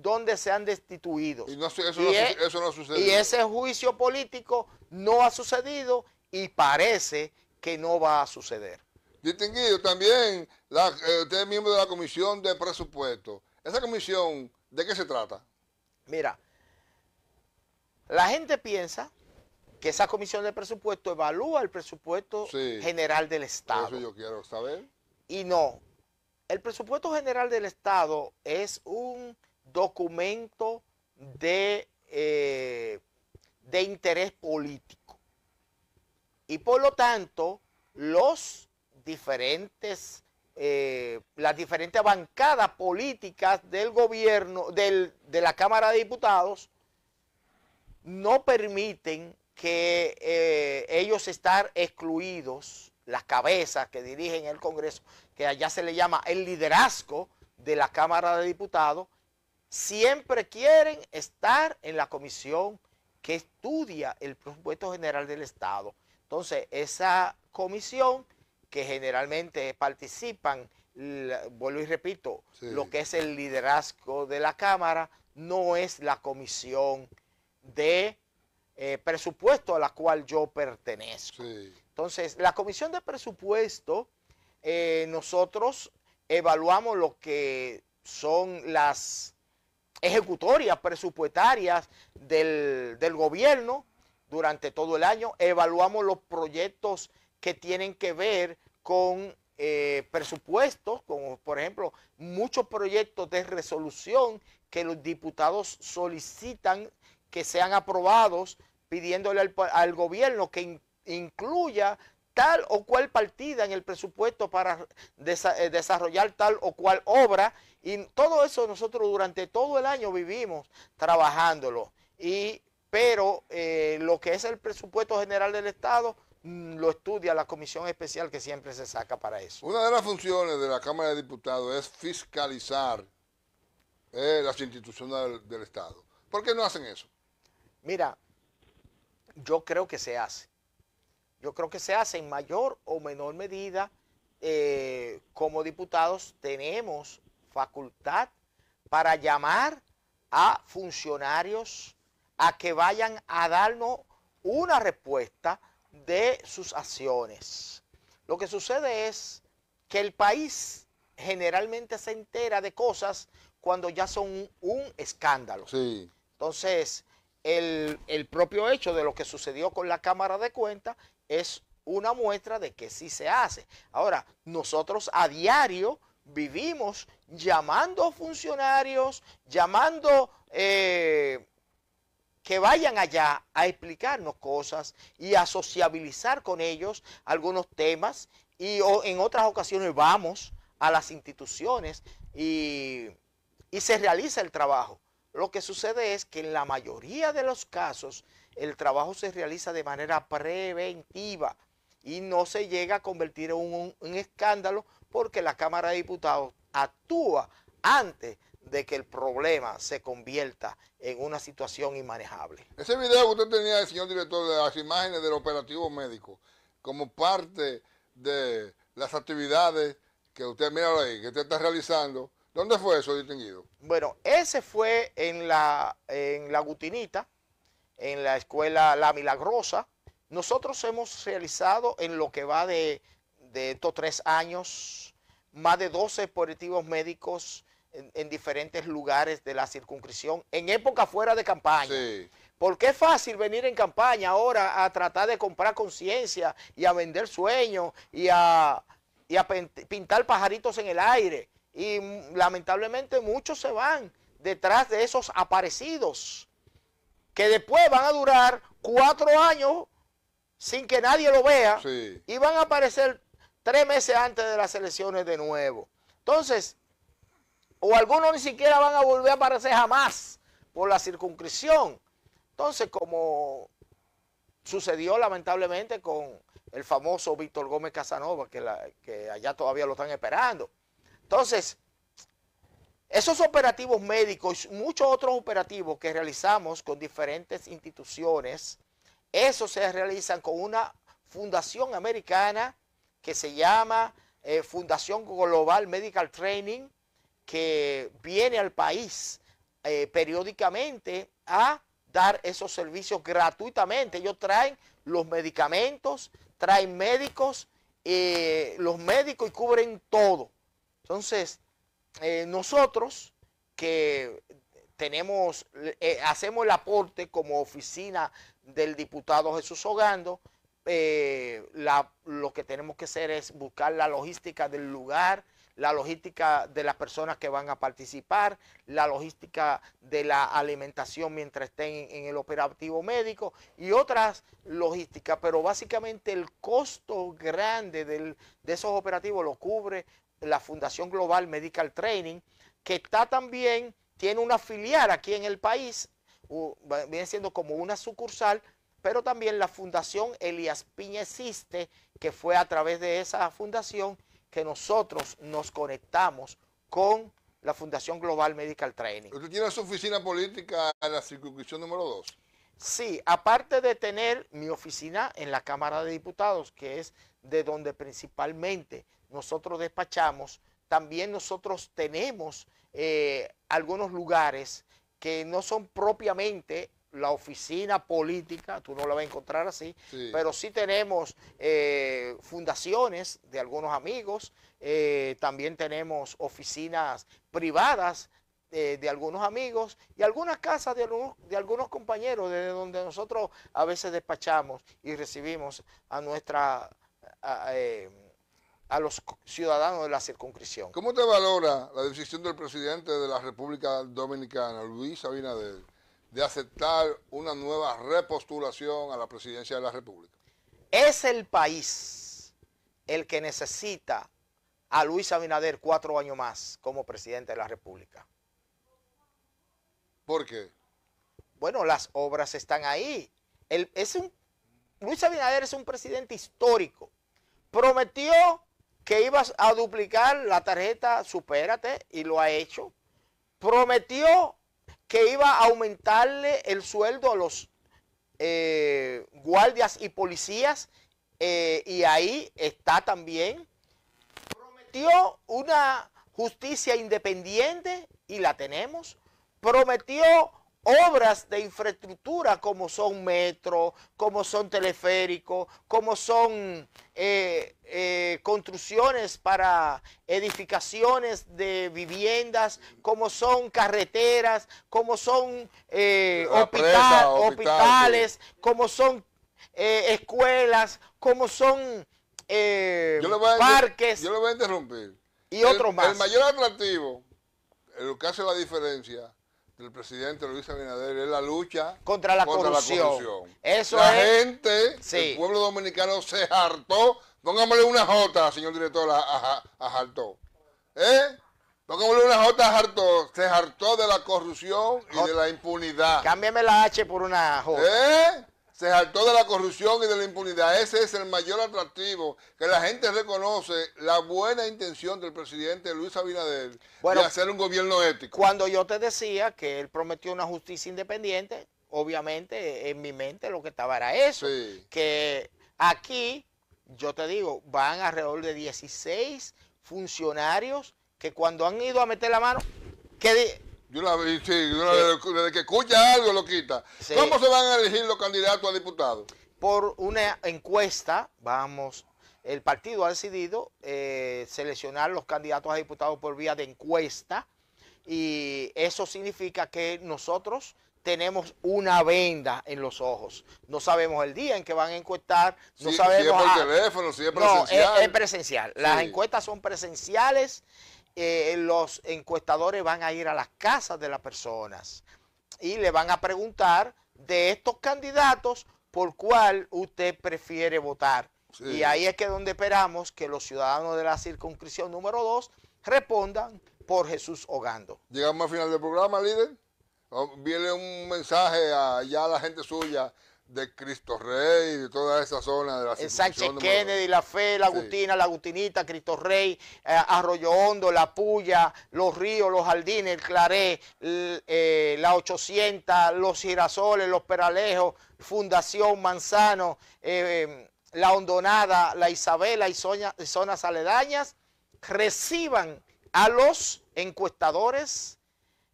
donde se han Y, y, ese juicio político no ha sucedido y parece que no va a suceder. Distinguido, también eh, usted es miembro de la Comisión de Presupuesto. ¿Esa comisión de qué se trata? Mira, la gente piensa que esa comisión de presupuesto evalúa el presupuesto general del Estado. Eso yo quiero saber. Y no, el presupuesto general del Estado es un documento de, eh, de interés político. Y por lo tanto, los diferentes, eh, las diferentes bancadas políticas del gobierno, de la Cámara de Diputados, no permiten que eh, ellos estar excluidos, las cabezas que dirigen el Congreso, que allá se le llama el liderazgo de la Cámara de Diputados, siempre quieren estar en la comisión que estudia el presupuesto general del Estado. Entonces, esa comisión que generalmente participan, vuelvo y repito, lo que es el liderazgo de la Cámara, no es la comisión de eh, presupuesto a la cual yo pertenezco. Entonces, la comisión de presupuesto, eh, nosotros evaluamos lo que son las ejecutorias presupuestarias del, gobierno durante todo el año. Evaluamos los proyectos que tienen que ver con eh, presupuestos, como por ejemplo muchos proyectos de resolución que los diputados solicitan que sean aprobados, pidiéndole al, gobierno que incluya tal o cual partida en el presupuesto para eh, desarrollar tal o cual obra. Y todo eso nosotros durante todo el año vivimos trabajándolo. Y, pero eh, lo que es el presupuesto general del Estado mm, lo estudia la comisión especial que siempre se saca para eso. Una de las funciones de la Cámara de Diputados es fiscalizar eh, las instituciones del Estado. ¿Por qué no hacen eso? Mira, yo creo que se hace yo creo que se hace en mayor o menor medida. Eh, como diputados tenemos facultad para llamar a funcionarios a que vayan a darnos una respuesta de sus acciones. Lo que sucede es que el país generalmente se entera de cosas cuando ya son un, escándalo. Sí. Entonces, el, propio hecho de lo que sucedió con la Cámara de Cuentas es una muestra de que sí se hace. Ahora, nosotros a diario vivimos llamando funcionarios, llamando eh, que vayan allá a explicarnos cosas y a sociabilizar con ellos algunos temas y en otras ocasiones vamos a las instituciones y se realiza el trabajo. Lo que sucede es que en la mayoría de los casos el trabajo se realiza de manera preventiva y no se llega a convertir en un, escándalo porque la Cámara de Diputados actúa antes de que el problema se convierta en una situación inmanejable. Ese video que usted tenía, del señor director, de las imágenes del operativo médico, como parte de las actividades que usted mira ahí, que usted está realizando, ¿Dónde fue eso, distinguido? Bueno, ese fue en la, en la Gutinita, en la escuela La Milagrosa. Nosotros hemos realizado en lo que va de, de estos tres años más de 12 expositivos médicos en, diferentes lugares de la circunscripción, en época fuera de campaña. Sí. Porque es fácil venir en campaña ahora a tratar de comprar conciencia y a vender sueños y a, y a pintar pajaritos en el aire. Y lamentablemente muchos se van detrás de esos aparecidos que después van a durar cuatro años sin que nadie lo vea y van a aparecer tres meses antes de las elecciones de nuevo. Entonces, o algunos ni siquiera van a volver a aparecer jamás por la circunscripción. Entonces, como sucedió lamentablemente con el famoso Víctor Gómez Casanova, que allá todavía lo están esperando. Entonces, esos operativos médicos, y muchos otros operativos que realizamos con diferentes instituciones, esos se realizan con una fundación americana que se llama eh, Fundación Global Medical Training, que viene al país eh, periódicamente a dar esos servicios gratuitamente. Ellos traen los medicamentos, traen médicos, eh, los médicos y cubren todo. Entonces, eh, nosotros que tenemos, eh, hacemos el aporte como oficina del diputado Jesús Hogando eh, lo que tenemos que hacer es buscar la logística del lugar, la logística de las personas que van a participar, la logística de la alimentación mientras estén en el operativo médico y otras logísticas, pero básicamente el costo grande de esos operativos lo cubre la Fundación Global Medical Training, que está también, tiene una filial aquí en el país, viene siendo como una sucursal, pero también la Fundación elias Piña que fue a través de esa fundación que nosotros nos conectamos con la Fundación Global Medical Training. ¿Usted tiene su oficina política en la circunscripción número 2? Sí, aparte de tener mi oficina en la Cámara de Diputados, que es de donde principalmente nosotros despachamos, también nosotros tenemos eh, algunos lugares que no son propiamente la oficina política, tú no la vas a encontrar así, pero sí tenemos eh, fundaciones de algunos amigos, eh, también tenemos oficinas privadas de algunos amigos y algunas casas de algunos, de algunos compañeros desde donde nosotros a veces despachamos y recibimos a nuestra a los ciudadanos de la circunscripción. ¿Cómo te valora la decisión del presidente de la República Dominicana, Luis Abinader, de aceptar una nueva repostulación a la presidencia de la República? Es el país el que necesita a Luis Abinader cuatro años más como presidente de la República. ¿Por qué? Bueno, las obras están ahí. Luis Abinader es un presidente histórico. Prometió que ibas a duplicar la tarjeta Supérate y lo ha hecho. Prometió que iba a aumentarle el sueldo a los eh, guardias y policías eh, y ahí está también. Prometió una justicia independiente y la tenemos. Prometió obras de infraestructura como son metro, como son teleféricos, como son eh, eh, construcciones para edificaciones de viviendas, como son carreteras, como son eh, ah, hospitales, como son escuelas, como son parques. Yo, voy a interrumpir. Y otro más. El mayor atractivo, lo que hace la diferencia, el presidente Luis Abinader es la lucha contra la, corrupción. la la gente, el pueblo dominicano se hartó. Pongámosle una jota, señor director, a, a, ¿Eh? Pongámosle una jota a hartó. Se hartó de la corrupción y de la impunidad. Cámbiame la H por una J. ¿Eh? se saltó de la corrupción y de la impunidad. Ese es el mayor atractivo, que la gente reconoce la buena intención del presidente Luis Abinader de hacer un gobierno ético. Cuando yo te decía que él prometió una justicia independiente, obviamente en mi mente lo que estaba era eso, que aquí, yo te digo, van alrededor de 16 funcionarios que cuando han ido a meter la mano, que yo la vi, sí, desde que escucha algo lo quita. ¿Cómo se van a elegir los candidatos a diputados? Por una encuesta, vamos, el partido ha decidido eh, seleccionar los candidatos a diputados por vía de encuesta y eso significa que nosotros tenemos una venda en los ojos. No sabemos el día en que van a encuestar, no sabemos... Si es por teléfono, si es presencial. No, es presencial. Las encuestas son presenciales eh, los encuestadores van a ir a las casas de las personas y le van a preguntar de estos candidatos por cuál usted prefiere votar. Y ahí es que donde esperamos que los ciudadanos de la circunscripción número 2 respondan por Jesús Hogando. Llegamos al final del programa, líder. Oh, viene un mensaje a, ya a la gente suya de Cristo Rey, de toda esa zona de la Sánchez de Kennedy, La Fe, La Agustina, La Agustinita, Cristo Rey, eh, Arroyo Hondo, La Puya, Los Ríos, Los Jardines, El Claré, eh, La 800, Los Girasoles, Los Peralejos, Fundación Manzano, eh, em, La Hondonada, La Isabela y zonas aledañas, reciban a los encuestadores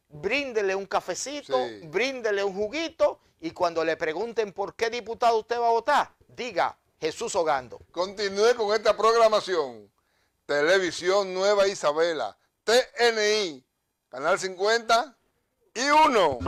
bríndele un cafecito, bríndele un juguito y cuando le pregunten por qué diputado usted va a votar, diga Jesús Hogando. Continúe con esta programación. Televisión Nueva Isabela, TNI, Canal 50 y 1.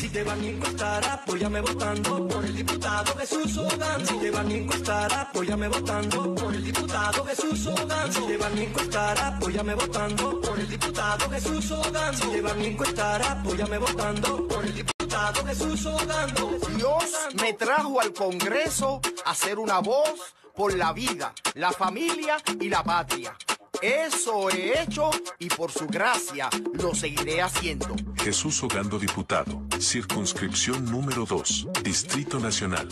Si te van a encuestar, apóyame votando por el diputado Jesús Hogan. Si te van a encuestar, apóyame votando por el diputado Jesús Hogan. Si te van a encuestar, apóyame votando por el diputado Jesús Odán. Si te van a encuestar, apóyame votando por el diputado Jesús Odán. Dios me trajo al Congreso a ser una voz por la vida, la familia y la patria. Eso he hecho y por su gracia lo seguiré haciendo. Jesús Hogando, diputado, circunscripción número 2, Distrito Nacional.